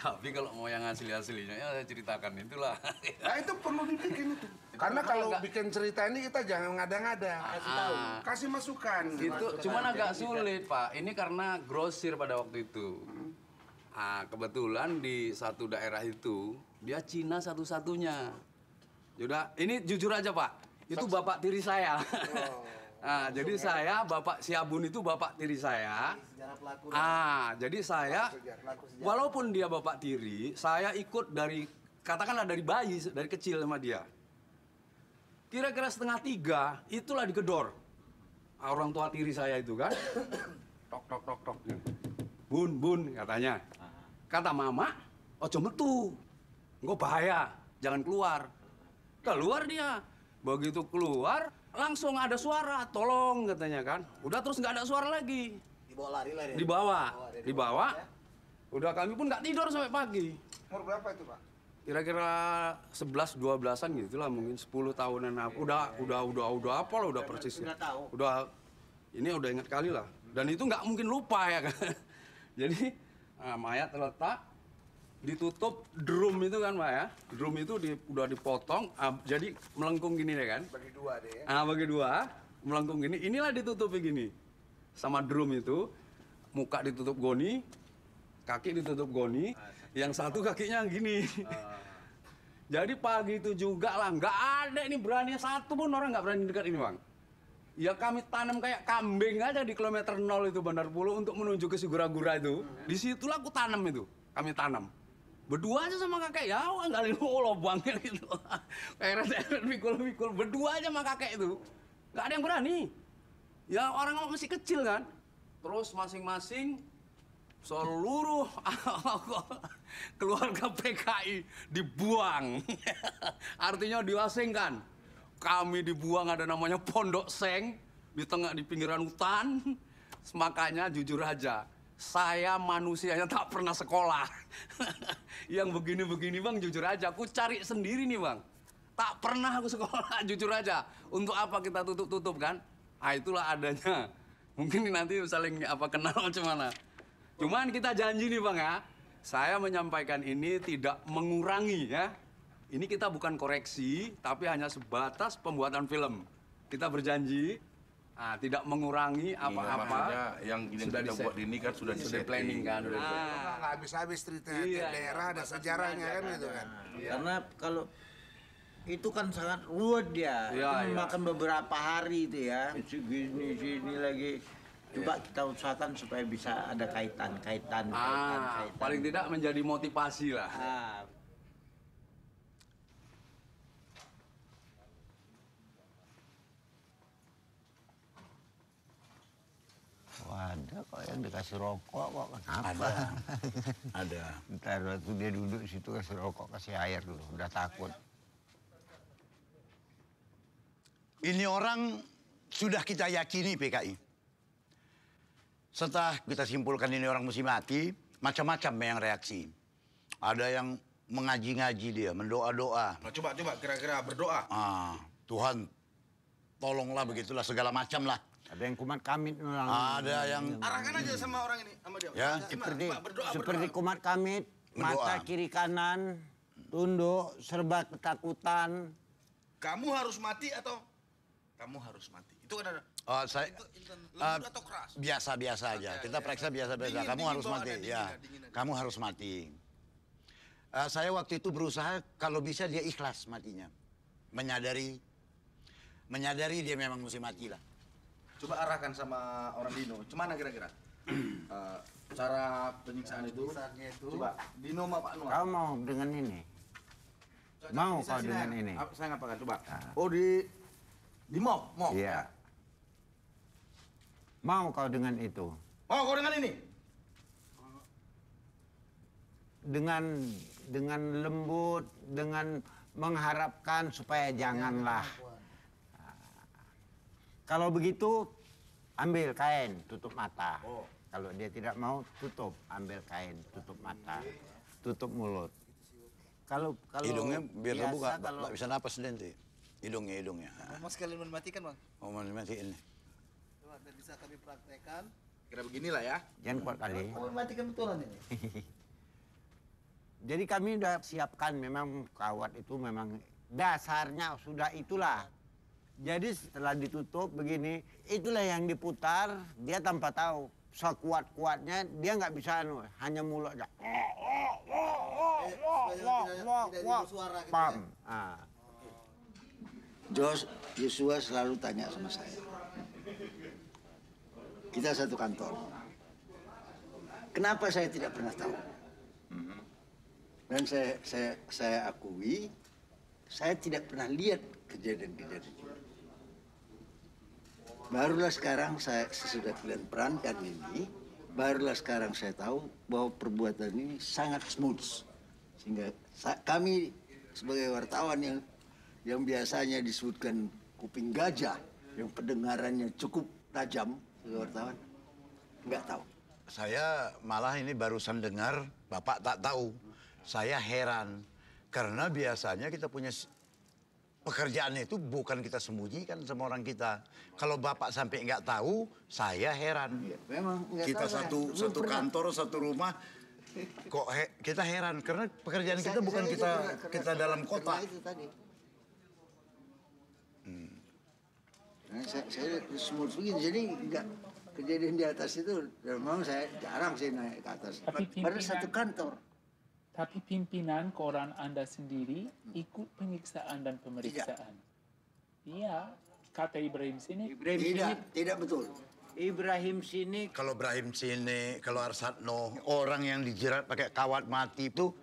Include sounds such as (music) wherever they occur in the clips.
Tapi kalau mau yang asli-aslinya ya saya ceritakan itulah. Nah itu perlu dibikin itu. Karena kalau enggak. bikin cerita ini kita jangan ngada-ngada, kasih tahu, ah. kasih masukan. Itu masukan. Gitu. cuman agak sulit, Pak. Ini karena grosir pada waktu itu. Hmm. Ah, kebetulan di satu daerah itu dia Cina satu-satunya. Yaudah, ini jujur aja, Pak. Itu bapak tiri saya. Oh. Nah, jadi ya. saya Bapak Siabun itu bapak tiri saya. ah, jadi saya walaupun dia bapak tiri, saya ikut dari katakanlah dari bayi, dari kecil sama dia. Kira-kira setengah tiga itulah digedor ah, orang tua tiri saya itu kan. (coughs) tok tok tok tok. Bun, bun katanya. Kata mama, ojo metu. enggak bahaya, jangan keluar. Keluar dia. Begitu keluar, langsung ada suara, tolong katanya kan. Udah terus nggak ada suara lagi. Dibawa lari lah Dibawa, dibawa. Udah kami pun nggak tidur sampai pagi. Umur berapa itu pak? Kira-kira sebelas dua belasan gitu lah mungkin sepuluh tahunan apa. Udah iya, iya, iya. udah udah udah apa lah udah persis ya. Udah ini udah ingat kali lah. Dan itu nggak mungkin lupa ya kan. (laughs) Jadi ah, mayat terletak ditutup drum itu kan pak ya drum itu di, udah dipotong ah, jadi melengkung gini deh kan bagi dua deh ah bagi dua melengkung gini inilah ditutup gini sama drum itu muka ditutup goni kaki ditutup goni ah, yang satu kakinya gini ah. (laughs) jadi pagi itu juga lah nggak ada ini berani satu pun orang nggak berani dekat ini bang ya kami tanam kayak kambing aja di kilometer nol itu Bandar Pulau untuk menuju ke gura gura itu hmm. disitulah aku tanam itu kami tanam berdua aja sama kakek ya nggak kan, lo (laughs) oh, lobangnya gitu eret-eret mikul-mikul berdua aja sama kakek itu nggak ada yang berani ya orang masih kecil kan terus masing-masing seluruh (laughs) keluarga PKI dibuang (laughs) artinya diasingkan kami dibuang ada namanya pondok seng di tengah di pinggiran hutan semakanya jujur aja saya manusianya tak pernah sekolah. (laughs) yang begini-begini bang, jujur aja, aku cari sendiri nih bang. Tak pernah aku (laughs) sekolah, jujur aja. Untuk apa kita tutup-tutup kan? Ah itulah adanya. (laughs) Mungkin nanti saling apa kenal cuman. Cuman kita janji nih bang ya, saya menyampaikan ini tidak mengurangi ya. Ini kita bukan koreksi, tapi hanya sebatas pembuatan film. Kita berjanji Ah, tidak mengurangi iya, apa-apa iya, yang gini sudah kita buat ini kan sudah sudah planning kan ah. nggak habis-habis cerita iya, daerah ada sejarahnya kan itu kan iya. karena kalau itu kan sangat ruwet ya, Iya, itu iya. makan beberapa hari itu ya sini sini lagi coba kita usahakan supaya bisa ada kaitan kaitan, kaitan, ah, kaitan, kaitan. paling tidak menjadi motivasi lah ah, ada kok yang dikasih rokok kok kenapa? Ada. ada. Ntar waktu dia duduk situ kasih rokok, kasih air dulu, udah takut. Ini orang sudah kita yakini PKI. Setelah kita simpulkan ini orang mesti mati, macam-macam yang reaksi. Ada yang mengaji-ngaji dia, mendoa-doa. Nah, coba, coba, kira-kira berdoa. Ah, Tuhan, tolonglah begitulah segala macam lah. Ada yang kumat kamit memang. Ada yang iya, arahkan aja sama orang ini sama dia. Ya, seperti berdoa, berdoa, seperti kumat kamit, berdoa. mata kiri kanan, tunduk, serba ketakutan. Kamu harus mati atau kamu harus mati. Itu kan ada Oh, saya uh, biasa-biasa aja. Okay, kita ya, periksa biasa-biasa. Ya. Kamu, harus mati, ya. Kamu harus mati. saya waktu itu berusaha kalau bisa dia ikhlas matinya. Menyadari menyadari dia memang mesti mati lah coba arahkan sama orang Dino cuman kira-kira uh, (clears throat) cara penyiksaan itu, coba Dino sama Pak Noah kau mau dengan ini mau kau saya, dengan ini saya ngapakan coba nah. oh di di mau mau? iya ya. mau kau dengan itu mau kau dengan ini dengan dengan lembut dengan mengharapkan supaya janganlah kalau begitu ambil kain tutup mata. Oh. Kalau dia tidak mau tutup, ambil kain tutup mata, tutup mulut. Kalau kalau hidungnya biar biasa, terbuka, kalau... bisa napas nanti. Hidungnya hidungnya. Mau sekalian mematikan bang? Mau mematikan nih. Coba bisa kami praktekkan. Kira beginilah ya. Jangan kuat kali. Mau mematikan betulan ini. (laughs) Jadi kami sudah siapkan memang kawat itu memang dasarnya sudah itulah jadi setelah ditutup begini, itulah yang diputar, dia tanpa tahu. Sekuat-kuatnya dia nggak bisa anu, hanya mulut aja. Pam. Ah. Jos Yosua selalu tanya sama saya. Kita satu kantor. Kenapa saya tidak pernah tahu? Dan saya saya saya akui saya tidak pernah lihat kejadian-kejadian itu. Barulah sekarang saya sesudah kalian perankan ini, barulah sekarang saya tahu bahwa perbuatan ini sangat smooth. Sehingga kami sebagai wartawan yang yang biasanya disebutkan kuping gajah, yang pendengarannya cukup tajam sebagai wartawan, nggak tahu. Saya malah ini barusan dengar, Bapak tak tahu. Saya heran, karena biasanya kita punya pekerjaannya itu bukan kita sembunyikan sama orang kita. Kalau bapak sampai nggak tahu, saya heran. Ya, memang kita tahu, satu ya. satu kantor, satu rumah. Kok he, kita heran karena pekerjaan saya, kita bukan kita juga, karena, kita dalam kota. Itu tadi. Hmm. Nah, saya, saya smooth begini, jadi nggak kejadian di atas itu, memang saya jarang sih naik ke atas. Baru satu kantor tapi pimpinan koran Anda sendiri ikut penyiksaan dan pemeriksaan. Iya, kata Ibrahim sini. Ibrahim tidak, sini, tidak betul. Ibrahim sini. Kalau Ibrahim sini, kalau Arsatno, orang yang dijerat pakai kawat mati itu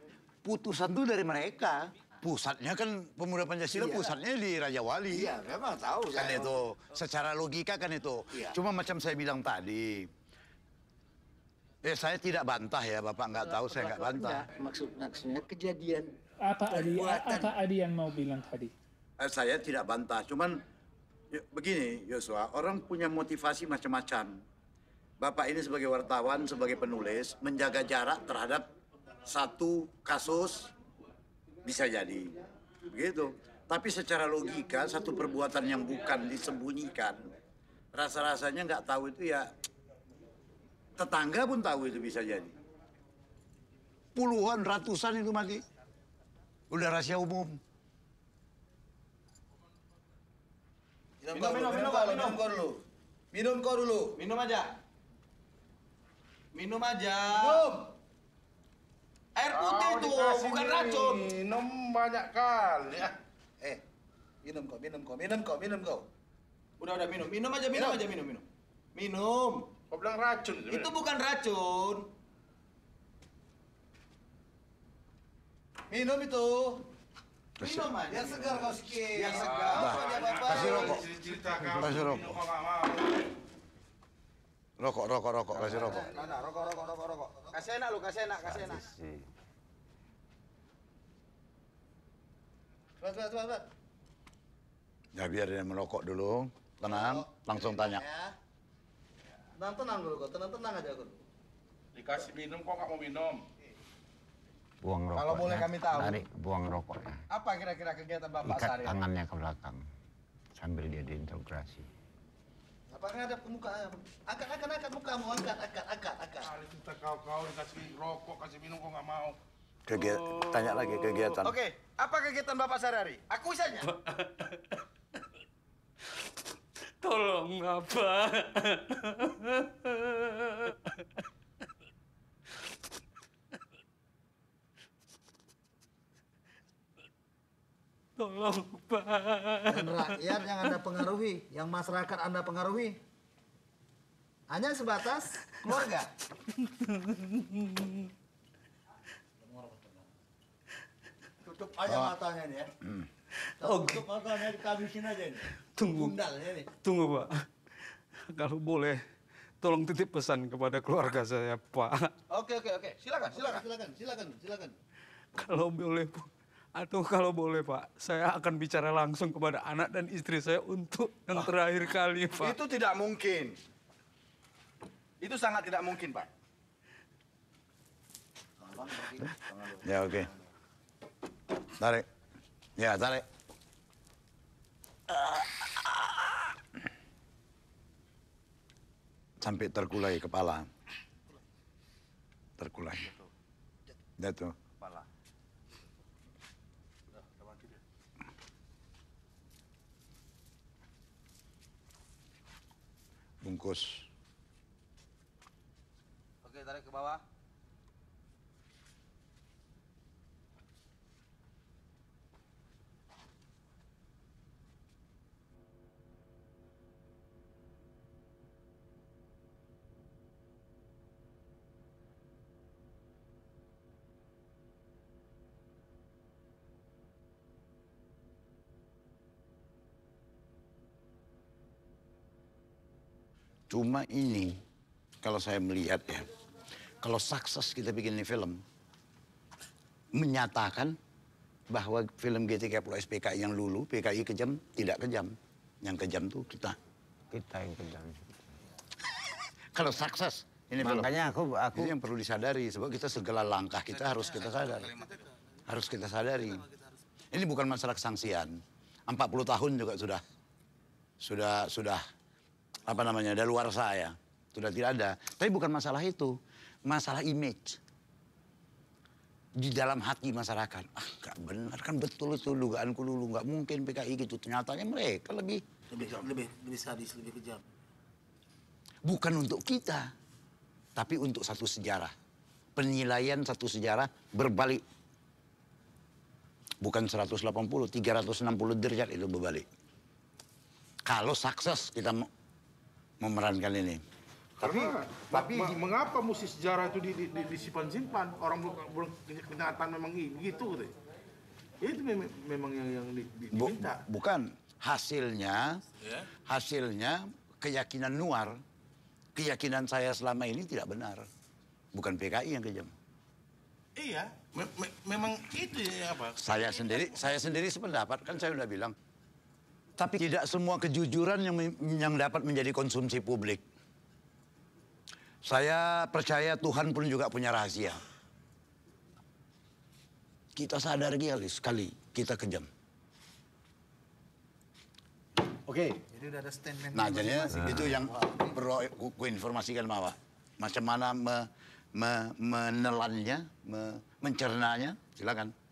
putusan itu dari mereka. Pusatnya kan pemuda Pancasila iya. pusatnya di Raja Wali. Iya, memang tahu. Kan saya. itu secara logika kan itu. Iya. Cuma macam saya bilang tadi, Eh saya tidak bantah ya Bapak nggak tahu saya nggak bantah. Enggak, maksud maksudnya kejadian apa Adi, apa Adi yang mau bilang tadi? Eh, saya tidak bantah, cuman begini Yosua, orang punya motivasi macam-macam. Bapak ini sebagai wartawan, sebagai penulis menjaga jarak terhadap satu kasus bisa jadi. Begitu. Tapi secara logika satu perbuatan yang bukan disembunyikan rasa-rasanya nggak tahu itu ya Tetangga pun tahu itu bisa jadi. Puluhan, ratusan itu mati. Udah rahasia umum. Minum, minum, minum, minum, minum, minum, minum, dulu. Minum kau dulu. Minum aja. Minum aja. Minum. Air putih oh, tuh, bukan ini. racun. Minum banyak kali. Ah. Eh, minum kau, minum kau, minum kau, minum kau. Udah, udah, minum. Minum aja, minum, minum. aja, minum, minum. Minum. Kau bilang racun sebenernya. Itu bukan racun. Minum itu. Minum aja. Yang segar kau sikit. Yang segar. Bah, kasih rokok. Kasih rokok. Rokok, rokok, rokok. Kasih rokok. Nah, nah, rokok, rokok, rokok, rokok. Kasih enak lu, kasih enak, kasih enak. Kasih. cepat, cepat, cepat. Ya biar dia merokok dulu. Tenang, langsung tanya. Iya, iya tenang tenang dulu kok tenang tenang aja kok dikasih minum kok nggak mau minum buang rokok. Kalau boleh ya. kami tahu. Tarik, buang rokoknya. Apa kira-kira kegiatan Bapak Ikat sehari? tangannya ke belakang sambil dia diintegrasi. Apa ada ke muka? Angkat, angkat, angkat mukamu, angkat, angkat, angkat, angkat. Kali kita kau-kau dikasih rokok, kasih minum kok nggak mau. Kegiatan, tanya lagi kegiatan. Oke, apa kegiatan Bapak sehari-hari? Aku saja. (laughs) Tolong Bapak. Tolong Pak. Dan rakyat yang Anda pengaruhi, yang masyarakat Anda pengaruhi, hanya sebatas keluarga. Tutup aja matanya nih ya. (clears throat) Oke. aja Tunggu. Ya tunggu Pak. Kalau boleh, tolong titip pesan kepada keluarga saya Pak. Oke oke oke. Silakan silakan silakan silakan silakan. Kalau boleh Pak. Atau kalau boleh Pak, saya akan bicara langsung kepada anak dan istri saya untuk yang terakhir kali Pak. Itu tidak mungkin. Itu sangat tidak mungkin Pak. Ya oke. Okay. Tarik. Yeah, dale. Sampai terkulai kepala. Terkulai. Jatuh. Kepala. Bungkus. Cuma ini kalau saya melihat ya, kalau sukses kita bikin ini film, menyatakan bahwa film GTK Pulau SPK yang lulu, PKI kejam, tidak kejam. Yang kejam tuh kita. Kita yang kejam. (laughs) kalau sukses, ini Makanya aku, aku... Ini yang perlu disadari, sebab kita segala langkah kita harus kita sadari. Harus kita sadari. Ini bukan masalah kesangsian. 40 tahun juga sudah, sudah, sudah apa namanya dari luar saya sudah tidak ada tapi bukan masalah itu masalah image di dalam hati masyarakat ah nggak benar kan betul itu dugaanku dulu nggak mungkin PKI gitu ternyata mereka lebih lebih lebih lebih sadis lebih kejam bukan untuk kita tapi untuk satu sejarah penilaian satu sejarah berbalik bukan 180 360 derajat itu berbalik kalau sukses kita memerankan ini. Tapi, tapi mengapa mesti sejarah itu di, di, di, disimpan-simpan? Orang belum kenyataan memang gitu, gitu, Itu memang, yang, yang di, diminta. bukan hasilnya, yeah. hasilnya keyakinan luar, keyakinan saya selama ini tidak benar. Bukan PKI yang kejam. Iya, me me memang itu ya apa? Saya sendiri, saya sendiri sependapat kan saya sudah bilang tapi tidak semua kejujuran yang yang dapat menjadi konsumsi publik. Saya percaya Tuhan pun juga punya rahasia. Kita sadar gali sekali kita kejam. Oke, jadi udah ada statement. Nah, jadi itu yang wow. perlu ku, informasikan bahwa macam mana me, me, menelannya, me, mencernanya, silakan.